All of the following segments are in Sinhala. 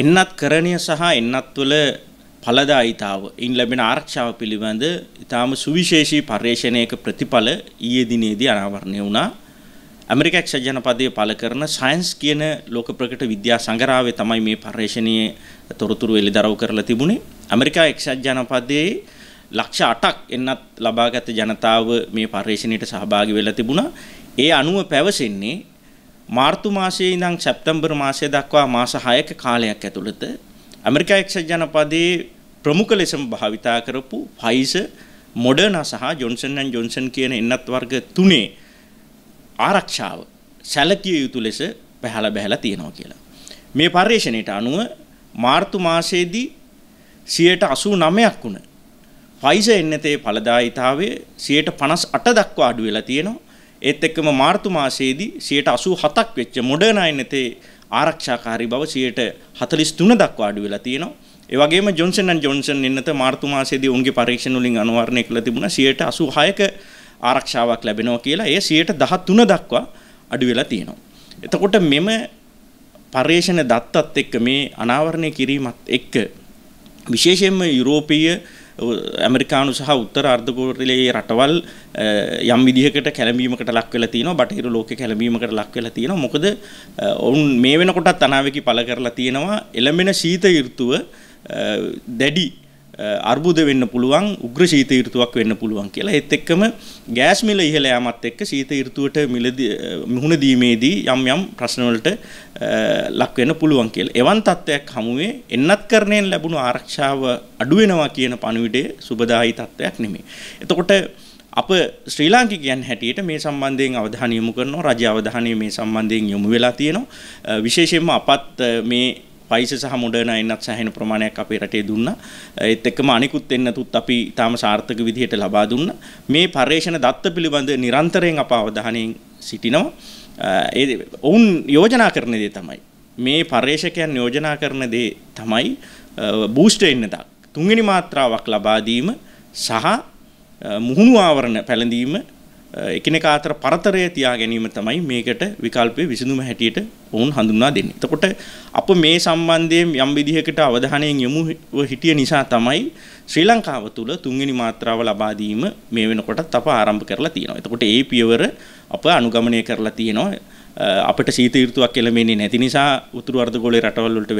එන්නත් කරණය සහ එන්නත් තුළ ඵලදායිතාව ඉන් ලැබෙන ආරක්ෂාව පිළිබඳ ඉතාම සුවිශේෂී පර්යේෂණයක ප්‍රතිඵල ඊයේ දිනේදී අනාවරණය වුණා. ඇමරිකා එක්සත් ජනපදයේ පළ කරන සයන්ස් කියන ලෝක ප්‍රකට විද්‍යා සංගරාවේ තමයි මේ පර්යේෂණයේ තොරතුරු එළිදරව් කරලා තිබුණේ. ඇමරිකා එක්සත් ජනපදයේ ලක්ෂ 8ක් එන්නත් ලබාගත් ජනතාව මේ පර්යේෂණයට සහභාගී වෙලා තිබුණා. ඒ අනුව පැවසෙන්නේ මාර්තු මාසයේ ඉඳන් සැප්තැම්බර් මාසය දක්වා මාස 6ක කාලයක් ඇතුළත ඇමරිකා එක්සත් ජනපදයේ ප්‍රමුඛ ලෙසම භාවිතා කරපු ෆයිසර් මොඩර්නා සහ ජොන්සන් ඇන් ජොන්සන් කියන එන්නත් වර්ග තුනේ ආරක්ෂාව සැලකිය යුතු ලෙස පැහැලා බැහැලා තියෙනවා කියලා. මේ පර්යේෂණයට අනුව මාර්තු මාසයේදී 89ක් වුණ ෆයිසර් එන්නතේ ඵලදායිතාවය 58 දක්වා අඩු වෙලා තියෙනවා. ඒත් එක්කම මාර්තු මාසයේදී 87ක් වෙච්ච මොඩර්න් අයනතේ ආරක්ෂාකාරී බව 43 දක්වා අඩු වෙලා තියෙනවා. ඒ වගේම ජොන්සන් ඇන්ඩ් ජොන්සන් එන්නත මාර්තු මාසයේදී ඔවුන්ගේ පරීක්ෂණ වලින් අනුවරණය කළ තිබුණා 86ක ආරක්ෂාවක් ලැබෙනවා කියලා. ඒ 113 දක්වා අඩු වෙලා තියෙනවා. එතකොට මෙම පර්යේෂණ දත්තත් එක්ක මේ අනාවරණය කිරීමත් එක්ක විශේෂයෙන්ම යුරෝපීය ඇමරිකානු සහ උත්තර අර්ධගෝරලයේ රටවල් යම් විදිහකට කැළඹීමකට ලක් වෙලා තියෙනවා බටහිර ලෝකෙ කැළඹීමකට ලක් වෙලා තියෙනවා මොකද ඔවුන් මේ වෙනකොටත් අනාවකි පළ කරලා තියෙනවා එළඹෙන ශීත ඍතුව දැඩි අර්බුද වෙන්න පුළුවන් උග්‍ර ශීත ඍතුවක් වෙන්න පුළුවන් කියලා ඒත් එක්කම ගෑස් මිල ඉහළ යාමත් එක්ක ශීත ඍතුවට මිලදී මුහුණ දීමේදී යම් යම් ප්‍රශ්න වලට ලක් වෙන්න පුළුවන් කියලා. එවන් තත්ත්වයක් හමුවේ එන්නත් කරණයෙන් ලැබුණු ආරක්ෂාව අඩු වෙනවා කියන පණිවිඩය සුබදායි තත්ත්වයක් නෙමෙයි. එතකොට අප ශ්‍රී ලාංකිකයන් හැටියට මේ සම්බන්ධයෙන් අවධානය යොමු කරනවා රජ අවධානය මේ සම්බන්ධයෙන් යොමු වෙලා තියෙනවා විශේෂයෙන්ම අපත් මේ පයිස සහ මොඩර්න එන්නත් සෑහෙන ප්‍රමාණයක් අපේ රටේ දුන්නා. ඒත් එක්කම අනිකුත් එන්නතුත් අපි තාම සාර්ථක විදිහට ලබා දුන්නා. මේ පර්යේෂණ දත්ත පිළිබඳ නිරන්තරයෙන් අප අවධානයෙන් සිටිනවා. ඒ ඔවුන් යෝජනා කරන දේ තමයි මේ පර්යේෂකයන් යෝජනා කරන දේ තමයි බූස්ටර් එන්න දක් තුන්වෙනි මාත්‍රාවක් ලබා දීම සහ මුහුණු ආවරණ පැළඳීම එකිනෙකා අතර පරතරය තියා ගැනීම තමයි මේකට විකල්පයේ විසඳුම හැටියට ඔවුන් හඳුන්වා දෙන්නේ. එතකොට අප මේ සම්බන්ධයෙන් යම් විදිහකට අවධානයෙන් යොමු හිටිය නිසා තමයි ශ්‍රී ලංකාව තුළ තුන්වෙනි මාත්‍රාව ලබා දීම මේ වෙනකොටත් අප ආරම්භ කරලා තියෙනවා. එතකොට ඒ පියවර අප අනුගමනය කරලා තියෙනවා. අපිට සීත ඍතුවක් එළමෙන්නේ නැති නිසා උතුරු අර්ධගෝලයේ රටවල් වලට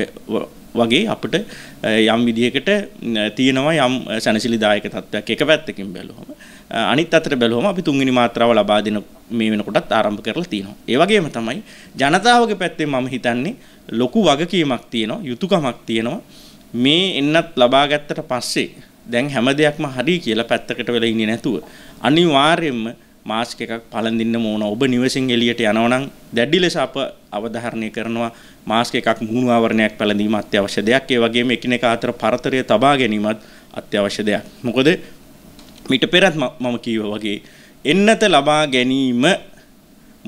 වගේ අපිට යම් විදිහකට තියෙනවා යම් සැනසිලිදායක තත්ත්වයක් එක පැත්තකින් බැලුවම. අනිත් අතට බැලුවම අපි තුන්වෙනි මාත්‍රාව ලබා දෙන මේ වෙනකොටත් ආරම්භ කරලා තියෙනවා. ඒ වගේම තමයි ජනතාවගේ පැත්තෙන් මම හිතන්නේ ලොකු වගකීමක් තියෙනවා, යුතුයකමක් තියෙනවා. මේ එන්නත් ලබා ගත්තට පස්සේ දැන් හැම දෙයක්ම හරි කියලා පැත්තකට වෙලා ඉන්නේ නැතුව අනිවාර්යයෙන්ම මාස්ක් එකක් පළඳින්න ඕන. ඔබ නිවසින් එළියට යනවා දැඩි ලෙස අප අවධාරණය කරනවා මාස්ක් එකක් මුහුණු ආවරණයක් පළඳීම අත්‍යවශ්‍ය දෙයක්. ඒ වගේම එකිනෙකා අතර පරතරය තබා ගැනීමත් අත්‍යවශ්‍ය දෙයක්. මොකද මිට පෙරත් මම කීව වගේ එන්නත ලබා ගැනීම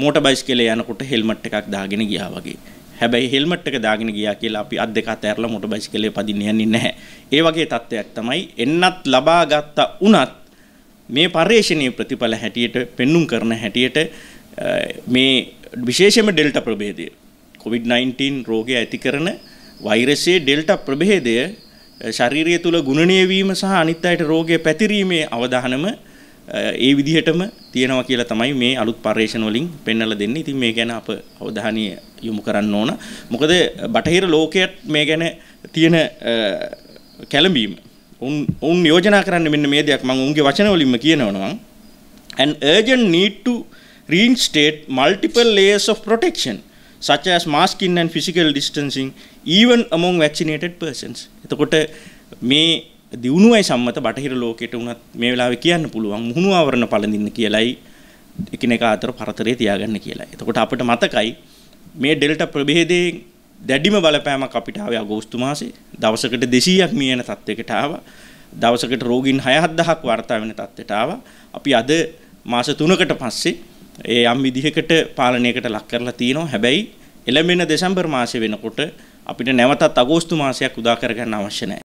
මෝට බයිස් කෙල යනකොට හෙල්මට් එකක් දාගෙන ගියා වගේ හැබැයි හෙල්මට් එක දාගෙන ගියා කියලා අපි අත් දෙක අතහැරලා මෝට බයිස් කෙලේ පදින්න යන්නේ නැහැ. ඒ වගේ තත්ත්වයක් තමයි එන්නත් ලබා ගත්තා උනත් මේ පර්යේෂණයේ ප්‍රතිඵල හැටියට පෙන්눔 කරන හැටියට මේ විශේෂයෙන්ම ඩෙල්ටා ප්‍රභේදය COVID-19 රෝගය ඇති කරන වෛරසයේ ඩෙල්ටා ප්‍රභේදය ශරීරය තුළ ගුණනය වීම සහ අනිත් අයට රෝගය පැතිරීමේ අවධානම ඒ විදිහටම තියෙනවා කියලා තමයි මේ අලුත් පර්යේෂණ වලින් පෙන්වලා දෙන්නේ. ඉතින් මේ ගැන අප අවධානය යොමු කරන්න ඕන. මොකද බටහිර ලෝකයට මේ ගැන තියෙන කැළඹීම උන් උන් යෝජනා කරන්නේ මෙන්න මේ දෙයක් මම උන්ගේ වචන වලින්ම කියනවනම් an urgent need to reinstate multiple layers of protection such as masking and physical distancing even among vaccinated persons එතකොට මේ දියුණුවයි සම්මත බටහිර ලෝකයට උනත් මේ වෙලාවේ කියන්න පුළුවන් මුහුණු ආවරණ පළඳින්න කියලයි එකිනෙකා අතර පරතරය තියාගන්න කියලා. එතකොට අපිට මතකයි මේ ඩෙල්ටා ප්‍රභේදයෙන් දැඩිම බලපෑමක් අපිට ආවේ අගෝස්තු මාසේ. දවසකට 200ක් මිය යන තත්යකට ආවා. දවසකට රෝගීන් 67000ක් වාර්තා වෙන තත්ත්වයට ආවා. අපි අද මාස 3කට පස්සේ ඒ යම් විදිහකට පාලනයකට ලක් කරලා තියෙනවා. හැබැයි එළඹෙන දෙසැම්බර් මාසේ වෙනකොට අපිට නැවතත් අගෝස්තු මාසයක් උදා කරගන්න අවශ්‍ය නැහැ.